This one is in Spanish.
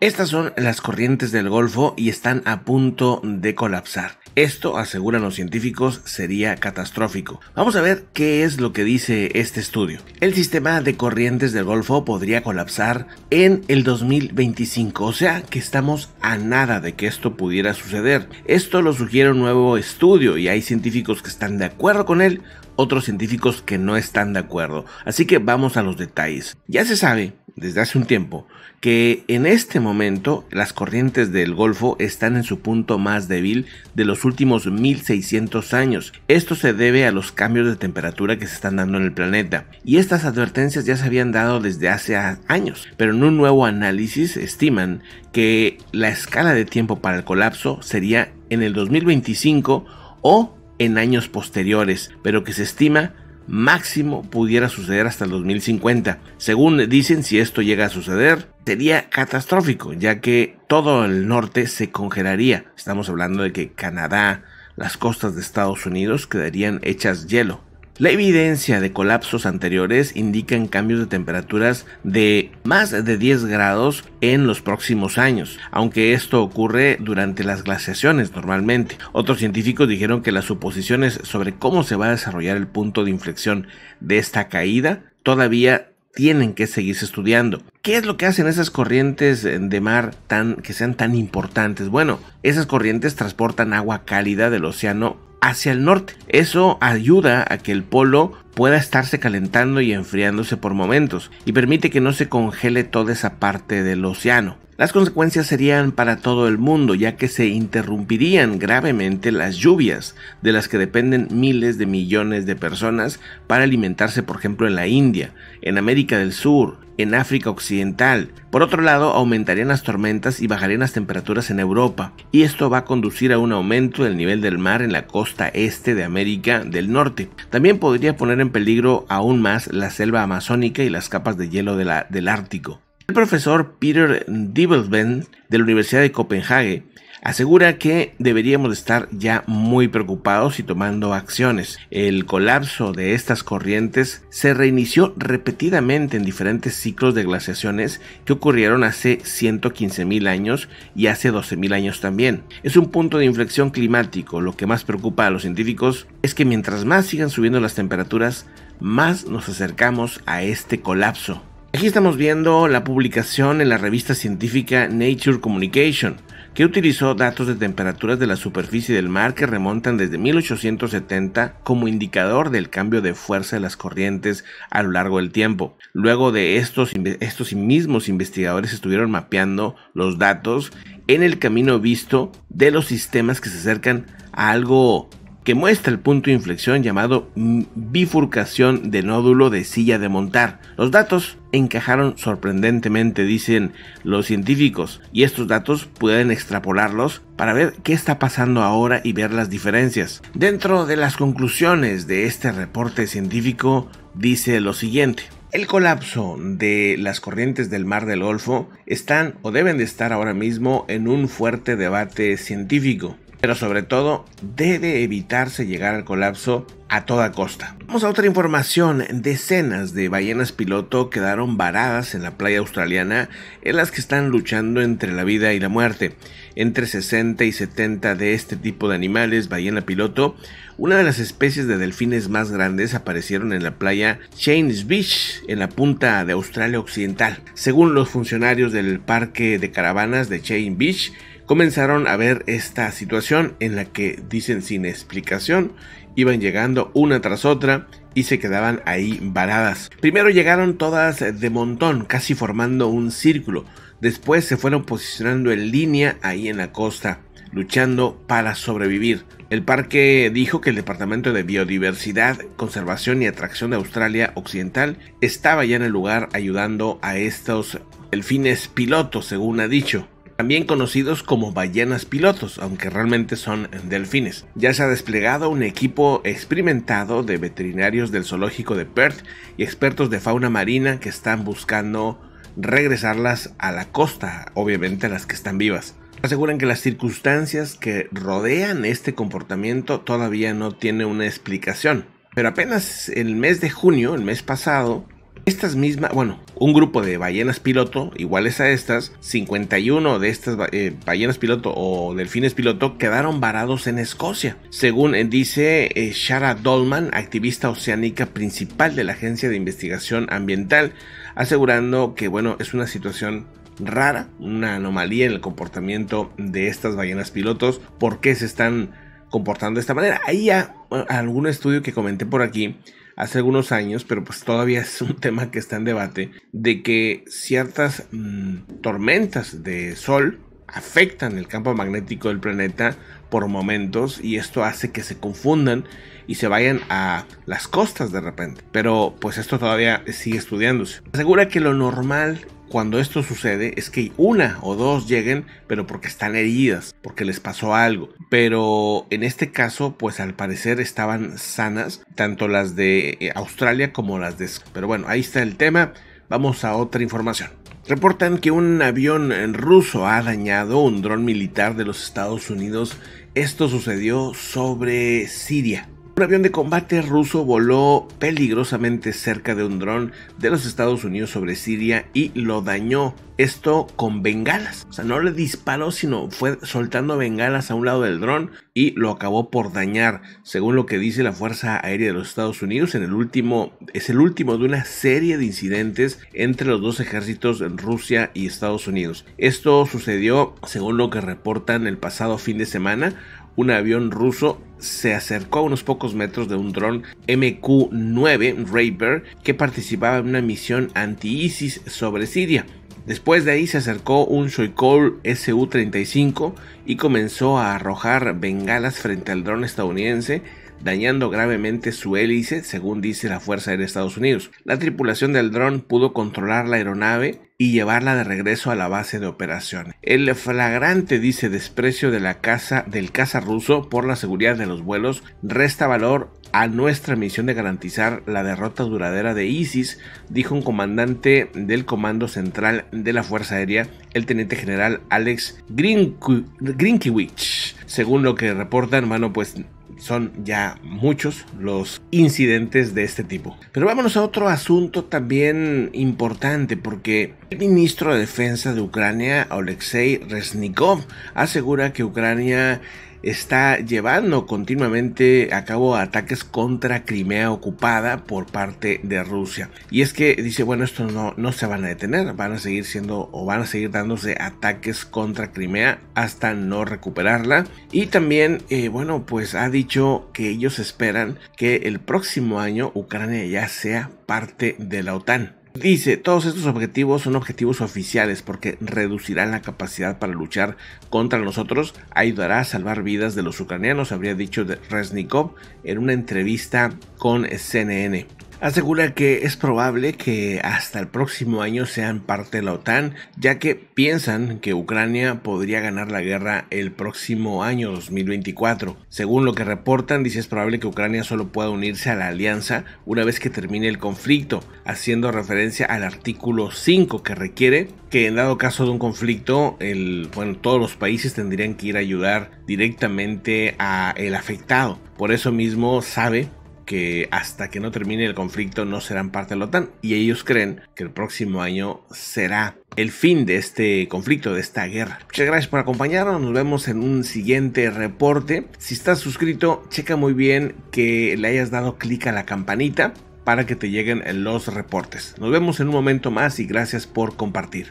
Estas son las corrientes del Golfo y están a punto de colapsar. Esto, aseguran los científicos, sería catastrófico. Vamos a ver qué es lo que dice este estudio. El sistema de corrientes del Golfo podría colapsar en el 2025, o sea que estamos a nada de que esto pudiera suceder. Esto lo sugiere un nuevo estudio y hay científicos que están de acuerdo con él, otros científicos que no están de acuerdo. Así que vamos a los detalles. Ya se sabe desde hace un tiempo que en este momento las corrientes del Golfo están en su punto más débil de los últimos 1600 años. Esto se debe a los cambios de temperatura que se están dando en el planeta. Y estas advertencias ya se habían dado desde hace años, pero en un nuevo análisis estiman que la escala de tiempo para el colapso sería en el 2025 o en años posteriores, pero que se estima máximo pudiera suceder hasta el 2050. Según dicen, si esto llega a suceder, sería catastrófico, ya que todo el norte se congelaría. Estamos hablando de que Canadá, las costas de Estados Unidos quedarían hechas hielo. La evidencia de colapsos anteriores indican cambios de temperaturas de más de 10 grados en los próximos años, aunque esto ocurre durante las glaciaciones normalmente. Otros científicos dijeron que las suposiciones sobre cómo se va a desarrollar el punto de inflexión de esta caída todavía tienen que seguirse estudiando. ¿Qué es lo que hacen esas corrientes de mar tan que sean tan importantes? Bueno, esas corrientes transportan agua cálida del océano hacia el norte. Eso ayuda a que el polo pueda estarse calentando y enfriándose por momentos y permite que no se congele toda esa parte del océano. Las consecuencias serían para todo el mundo, ya que se interrumpirían gravemente las lluvias, de las que dependen miles de millones de personas para alimentarse, por ejemplo, en la India, en América del Sur, en África Occidental. Por otro lado, aumentarían las tormentas y bajarían las temperaturas en Europa, y esto va a conducir a un aumento del nivel del mar en la costa este de América del Norte. También podría poner en peligro aún más la selva amazónica y las capas de hielo del Ártico. El profesor Peter Diebelben de la Universidad de Copenhague asegura que deberíamos estar ya muy preocupados y tomando acciones. El colapso de estas corrientes se reinició repetidamente en diferentes ciclos de glaciaciones que ocurrieron hace 115.000 años y hace 12.000 años también. Es un punto de inflexión climático. Lo que más preocupa a los científicos es que mientras más sigan subiendo las temperaturas, más nos acercamos a este colapso Aquí estamos viendo la publicación en la revista científica Nature Communication, que utilizó datos de temperaturas de la superficie del mar que remontan desde 1870 como indicador del cambio de fuerza de las corrientes a lo largo del tiempo. Luego de estos, estos mismos investigadores estuvieron mapeando los datos en el camino visto de los sistemas que se acercan a algo que muestra el punto de inflexión llamado bifurcación de nódulo de silla de montar. Los datos encajaron sorprendentemente, dicen los científicos, y estos datos pueden extrapolarlos para ver qué está pasando ahora y ver las diferencias. Dentro de las conclusiones de este reporte científico dice lo siguiente. El colapso de las corrientes del Mar del Golfo están o deben de estar ahora mismo en un fuerte debate científico. Pero sobre todo, debe evitarse llegar al colapso a toda costa. Vamos a otra información. Decenas de ballenas piloto quedaron varadas en la playa australiana en las que están luchando entre la vida y la muerte. Entre 60 y 70 de este tipo de animales, ballena piloto, una de las especies de delfines más grandes aparecieron en la playa Chains Beach, en la punta de Australia Occidental. Según los funcionarios del parque de caravanas de Chains Beach, comenzaron a ver esta situación en la que dicen sin explicación iban llegando una tras otra y se quedaban ahí varadas. Primero llegaron todas de montón, casi formando un círculo. Después se fueron posicionando en línea ahí en la costa, luchando para sobrevivir. El parque dijo que el Departamento de Biodiversidad, Conservación y Atracción de Australia Occidental estaba ya en el lugar ayudando a estos delfines pilotos, según ha dicho también conocidos como ballenas pilotos, aunque realmente son delfines. Ya se ha desplegado un equipo experimentado de veterinarios del zoológico de Perth y expertos de fauna marina que están buscando regresarlas a la costa, obviamente las que están vivas. Aseguran que las circunstancias que rodean este comportamiento todavía no tiene una explicación. Pero apenas el mes de junio, el mes pasado, estas mismas, bueno, un grupo de ballenas piloto, iguales a estas, 51 de estas eh, ballenas piloto o delfines piloto quedaron varados en Escocia, según eh, dice eh, Shara Dolman, activista oceánica principal de la Agencia de Investigación Ambiental, asegurando que, bueno, es una situación rara, una anomalía en el comportamiento de estas ballenas pilotos, por qué se están comportando de esta manera. Hay ya algún estudio que comenté por aquí hace algunos años, pero pues todavía es un tema que está en debate, de que ciertas mm, tormentas de sol afectan el campo magnético del planeta por momentos y esto hace que se confundan y se vayan a las costas de repente. Pero pues esto todavía sigue estudiándose. Asegura que lo normal cuando esto sucede es que una o dos lleguen, pero porque están heridas, porque les pasó algo. Pero en este caso, pues al parecer estaban sanas, tanto las de eh, Australia como las de... Pero bueno, ahí está el tema. Vamos a otra información. Reportan que un avión ruso ha dañado un dron militar de los Estados Unidos. Esto sucedió sobre Siria. Un avión de combate ruso voló peligrosamente cerca de un dron de los Estados Unidos sobre Siria y lo dañó. Esto con bengalas. O sea, no le disparó, sino fue soltando bengalas a un lado del dron y lo acabó por dañar, según lo que dice la Fuerza Aérea de los Estados Unidos. En el último, es el último de una serie de incidentes entre los dos ejércitos, en Rusia y Estados Unidos. Esto sucedió, según lo que reportan el pasado fin de semana, un avión ruso se acercó a unos pocos metros de un dron MQ-9 Raper que participaba en una misión anti-ISIS sobre Siria. Después de ahí se acercó un Shoikol Su-35 y comenzó a arrojar bengalas frente al dron estadounidense, dañando gravemente su hélice, según dice la Fuerza Aérea de Estados Unidos. La tripulación del dron pudo controlar la aeronave y llevarla de regreso a la base de operaciones. El flagrante, dice, desprecio de la casa, del caza ruso por la seguridad de los vuelos resta valor a nuestra misión de garantizar la derrota duradera de ISIS, dijo un comandante del Comando Central de la Fuerza Aérea, el teniente general Alex Grinkiewicz. Según lo que reportan, hermano, pues son ya muchos los incidentes de este tipo. Pero vámonos a otro asunto también importante porque el ministro de Defensa de Ucrania, Oleksiy Reznikov, asegura que Ucrania está llevando continuamente a cabo ataques contra Crimea ocupada por parte de Rusia. Y es que dice, bueno, esto no, no se van a detener, van a seguir siendo o van a seguir dándose ataques contra Crimea hasta no recuperarla. Y también, eh, bueno, pues ha dicho que ellos esperan que el próximo año Ucrania ya sea parte de la OTAN. Dice, todos estos objetivos son objetivos oficiales porque reducirán la capacidad para luchar contra nosotros, ayudará a salvar vidas de los ucranianos, habría dicho Resnikov en una entrevista con CNN asegura que es probable que hasta el próximo año sean parte de la OTAN, ya que piensan que Ucrania podría ganar la guerra el próximo año 2024. Según lo que reportan, dice es probable que Ucrania solo pueda unirse a la alianza una vez que termine el conflicto, haciendo referencia al artículo 5 que requiere que en dado caso de un conflicto, el, bueno, todos los países tendrían que ir a ayudar directamente a afectado. Por eso mismo sabe que hasta que no termine el conflicto no serán parte de la OTAN y ellos creen que el próximo año será el fin de este conflicto, de esta guerra. Muchas gracias por acompañarnos, nos vemos en un siguiente reporte. Si estás suscrito, checa muy bien que le hayas dado clic a la campanita para que te lleguen los reportes. Nos vemos en un momento más y gracias por compartir.